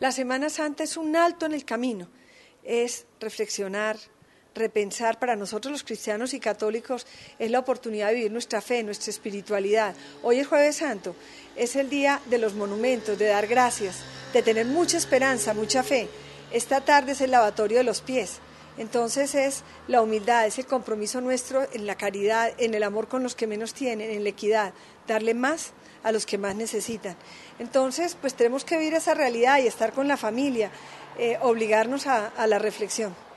La Semana Santa es un alto en el camino, es reflexionar, repensar para nosotros los cristianos y católicos es la oportunidad de vivir nuestra fe, nuestra espiritualidad. Hoy es jueves santo, es el día de los monumentos, de dar gracias, de tener mucha esperanza, mucha fe. Esta tarde es el lavatorio de los pies. Entonces es la humildad, es el compromiso nuestro en la caridad, en el amor con los que menos tienen, en la equidad, darle más a los que más necesitan. Entonces, pues tenemos que vivir esa realidad y estar con la familia, eh, obligarnos a la reflexión.